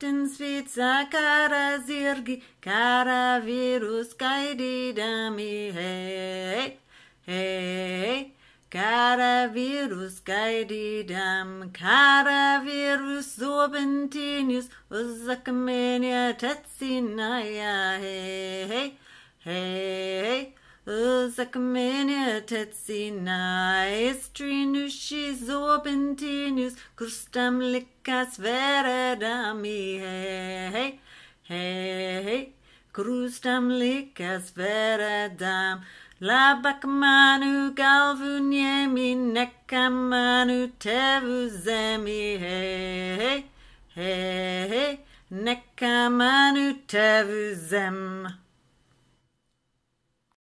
Tensvica cara zirgi, cara virus caididami, hey, hey, cara virus caididam, cara virus subentinius, uzacamenia tetsinaya, hey, hey, hey, hey. Zakmenia tetsinais trinushis obintinus crustam licas veredami hey hey hey crustam licas veredam labak manu galvuniemi nekamanu tevuzemi hey hey hey hey tevuzem